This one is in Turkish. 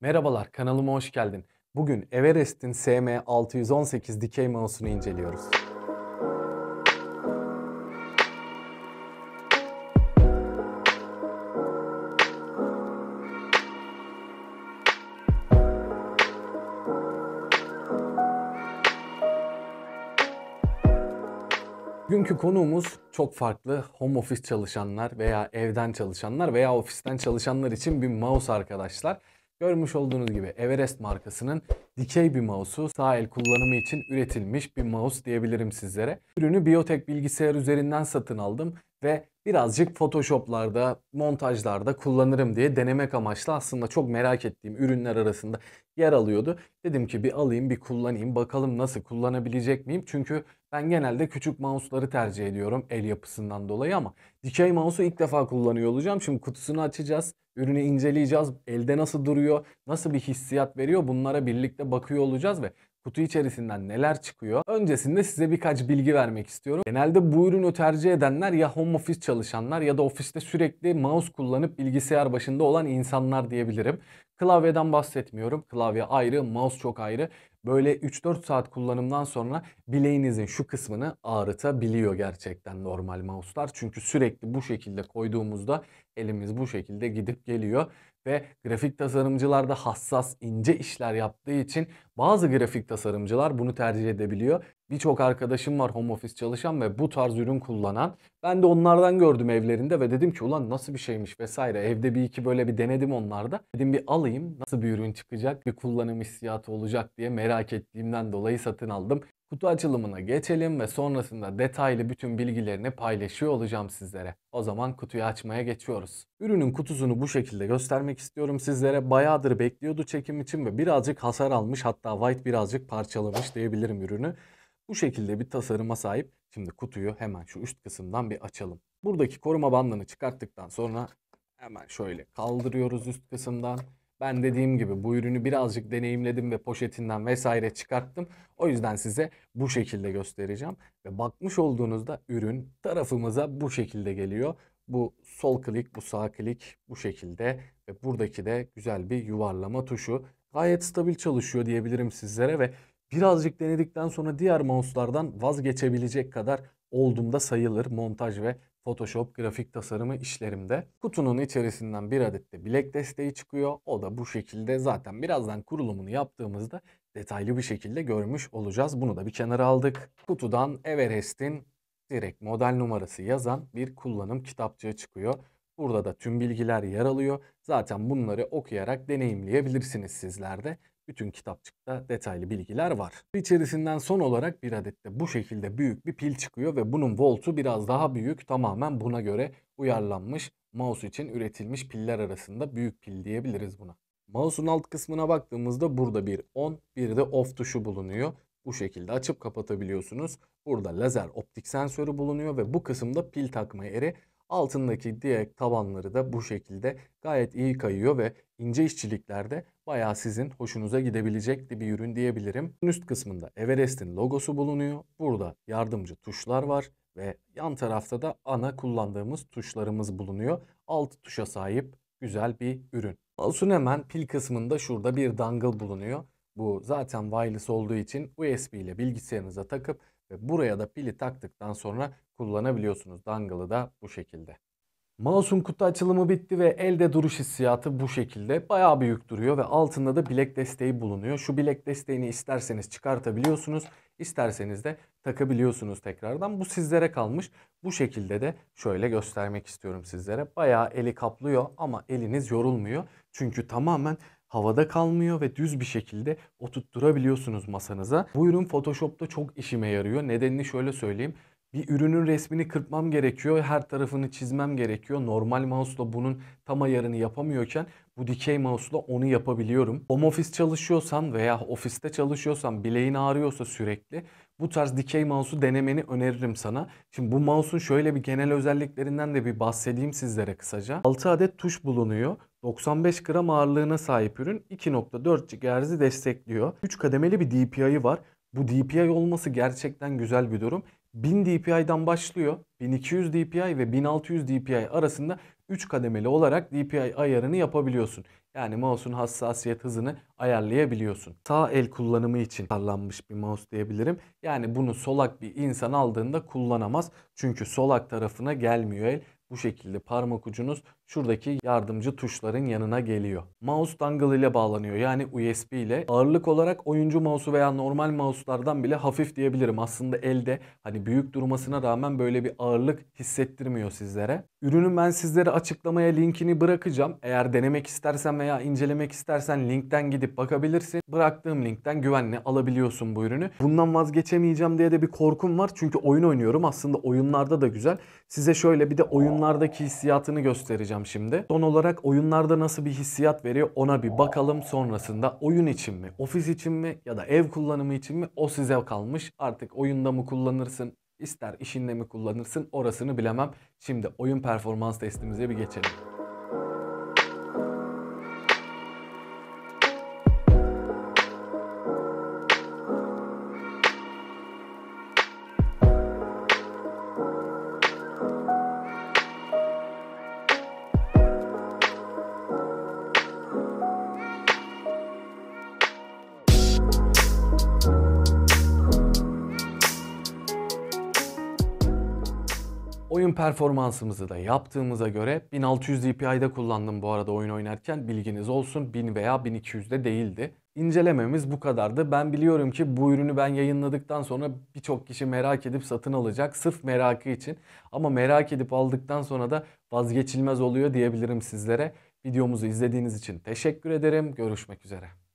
Merhabalar kanalıma hoş geldin. Bugün Everest'in SM618 dikey mouse'unu inceliyoruz. Günkü konuğumuz çok farklı home office çalışanlar veya evden çalışanlar veya ofisten çalışanlar için bir mouse arkadaşlar. Görmüş olduğunuz gibi Everest markasının dikey bir mouse'u sağ el kullanımı için üretilmiş bir mouse diyebilirim sizlere. Ürünü Biotech bilgisayar üzerinden satın aldım ve birazcık Photoshop'larda, montajlarda kullanırım diye denemek amaçlı aslında çok merak ettiğim ürünler arasında yer alıyordu. Dedim ki bir alayım bir kullanayım bakalım nasıl kullanabilecek miyim? Çünkü ben genelde küçük mouse'ları tercih ediyorum el yapısından dolayı ama dikey mouse'u ilk defa kullanıyor olacağım. Şimdi kutusunu açacağız, ürünü inceleyeceğiz, elde nasıl duruyor, nasıl bir hissiyat veriyor bunlara birlikte bakıyor olacağız ve kutu içerisinden neler çıkıyor? Öncesinde size birkaç bilgi vermek istiyorum. Genelde bu ürünü tercih edenler ya home office çalışanlar ya da ofiste sürekli mouse kullanıp bilgisayar başında olan insanlar diyebilirim. Klavyeden bahsetmiyorum. Klavye ayrı, mouse çok ayrı. Böyle 3-4 saat kullanımdan sonra bileğinizin şu kısmını ağrıtabiliyor gerçekten normal mouse'lar. Çünkü sürekli bu şekilde koyduğumuzda elimiz bu şekilde gidip geliyor ve grafik tasarımcılar da hassas ince işler yaptığı için bazı grafik tasarımcılar bunu tercih edebiliyor. Birçok arkadaşım var home office çalışan ve bu tarz ürün kullanan. Ben de onlardan gördüm evlerinde ve dedim ki ulan nasıl bir şeymiş vesaire. Evde bir iki böyle bir denedim onlarda. Dedim bir alayım nasıl bir ürün çıkacak, bir kullanım hissiyatı olacak diye merak ettiğimden dolayı satın aldım. Kutu açılımına geçelim ve sonrasında detaylı bütün bilgilerini paylaşıyor olacağım sizlere. O zaman kutuyu açmaya geçiyoruz. Ürünün kutusunu bu şekilde göstermek istiyorum sizlere. Bayağıdır bekliyordu çekim için ve birazcık hasar almış hatta White birazcık parçalamış diyebilirim ürünü. Bu şekilde bir tasarıma sahip. Şimdi kutuyu hemen şu üst kısımdan bir açalım. Buradaki koruma bandını çıkarttıktan sonra hemen şöyle kaldırıyoruz üst kısımdan. Ben dediğim gibi bu ürünü birazcık deneyimledim ve poşetinden vesaire çıkarttım. O yüzden size bu şekilde göstereceğim. Ve bakmış olduğunuzda ürün tarafımıza bu şekilde geliyor. Bu sol klik, bu sağ klik bu şekilde ve buradaki de güzel bir yuvarlama tuşu. Gayet stabil çalışıyor diyebilirim sizlere ve birazcık denedikten sonra diğer mouse'lardan vazgeçebilecek kadar olduğumda sayılır montaj ve Photoshop grafik tasarımı işlerimde kutunun içerisinden bir adet de bilek desteği çıkıyor. O da bu şekilde zaten birazdan kurulumunu yaptığımızda detaylı bir şekilde görmüş olacağız. Bunu da bir kenara aldık. Kutudan Everest'in direkt model numarası yazan bir kullanım kitapçığı çıkıyor. Burada da tüm bilgiler yer alıyor. Zaten bunları okuyarak deneyimleyebilirsiniz sizler de. Bütün kitapçıkta detaylı bilgiler var. İçerisinden son olarak bir adette bu şekilde büyük bir pil çıkıyor ve bunun voltu biraz daha büyük. Tamamen buna göre uyarlanmış mouse için üretilmiş piller arasında büyük pil diyebiliriz buna. Mouse'un alt kısmına baktığımızda burada bir on bir de off tuşu bulunuyor. Bu şekilde açıp kapatabiliyorsunuz. Burada lazer optik sensörü bulunuyor ve bu kısımda pil takma yeri altındaki direkt tabanları da bu şekilde gayet iyi kayıyor ve ince işçiliklerde bayağı sizin hoşunuza gidebilecek bir ürün diyebilirim. Üst kısmında Everest'in logosu bulunuyor. Burada yardımcı tuşlar var ve yan tarafta da ana kullandığımız tuşlarımız bulunuyor. Alt tuşa sahip güzel bir ürün. Mouse'un hemen pil kısmında şurada bir dangle bulunuyor. Bu zaten wireless olduğu için USB ile bilgisayarınıza takıp ve buraya da pili taktıktan sonra kullanabiliyorsunuz. Dangle'ı da bu şekilde. Mouse'un kutu açılımı bitti ve elde duruş hissiyatı bu şekilde. Bayağı büyük duruyor ve altında da bilek desteği bulunuyor. Şu bilek desteğini isterseniz çıkartabiliyorsunuz, isterseniz de takabiliyorsunuz tekrardan. Bu sizlere kalmış. Bu şekilde de şöyle göstermek istiyorum sizlere. Bayağı eli kaplıyor ama eliniz yorulmuyor. Çünkü tamamen havada kalmıyor ve düz bir şekilde oturtturabiliyorsunuz masanıza. Bu ürün Photoshop'ta çok işime yarıyor. Nedenini şöyle söyleyeyim bir ürünün resmini kırpmam gerekiyor. Her tarafını çizmem gerekiyor. Normal mouse'la bunun tam ayarını yapamıyorken bu dikey mouse'la onu yapabiliyorum. Home office çalışıyorsan veya ofiste çalışıyorsan bileğin ağrıyorsa sürekli bu tarz dikey mouse'u denemeni öneririm sana. Şimdi bu mouse'un şöyle bir genel özelliklerinden de bir bahsedeyim sizlere kısaca. 6 adet tuş bulunuyor. 95 gram ağırlığına sahip ürün 2.4 GHz'i destekliyor. 3 kademeli bir DPI var. Bu DPI olması gerçekten güzel bir durum. 1000 DPI'dan başlıyor. 1200 DPI ve 1600 DPI arasında 3 kademeli olarak DPI ayarını yapabiliyorsun. Yani mouse'un hassasiyet hızını ayarlayabiliyorsun. Sağ el kullanımı için tasarlanmış bir mouse diyebilirim. Yani bunu solak bir insan aldığında kullanamaz. Çünkü solak tarafına gelmiyor el. Bu şekilde parmak ucunuz şuradaki yardımcı tuşların yanına geliyor. Mouse dangle ile bağlanıyor yani USB ile. Ağırlık olarak oyuncu mouse'u veya normal mouse'lardan bile hafif diyebilirim. Aslında elde hani büyük durmasına rağmen böyle bir ağırlık hissettirmiyor sizlere. Ürünün ben sizlere açıklamaya linkini bırakacağım. Eğer denemek istersen veya incelemek istersen linkten gidip bakabilirsin. Bıraktığım linkten güvenle alabiliyorsun bu ürünü. Bundan vazgeçemeyeceğim diye de bir korkum var. Çünkü oyun oynuyorum. Aslında oyunlarda da güzel. Size şöyle bir de oyunlardaki hissiyatını göstereceğim yapacağım şimdi. Son olarak oyunlarda nasıl bir hissiyat veriyor ona bir bakalım. Sonrasında oyun için mi, ofis için mi ya da ev kullanımı için mi o size kalmış. Artık oyunda mı kullanırsın, ister işinde mi kullanırsın orasını bilemem. Şimdi oyun performans testimize bir geçelim. Oyun performansımızı da yaptığımıza göre 1600 DPI'de kullandım bu arada oyun oynarken bilginiz olsun 1000 veya 1200'de değildi. İncelememiz bu kadardı. Ben biliyorum ki bu ürünü ben yayınladıktan sonra birçok kişi merak edip satın alacak sırf merakı için. Ama merak edip aldıktan sonra da vazgeçilmez oluyor diyebilirim sizlere. Videomuzu izlediğiniz için teşekkür ederim. Görüşmek üzere.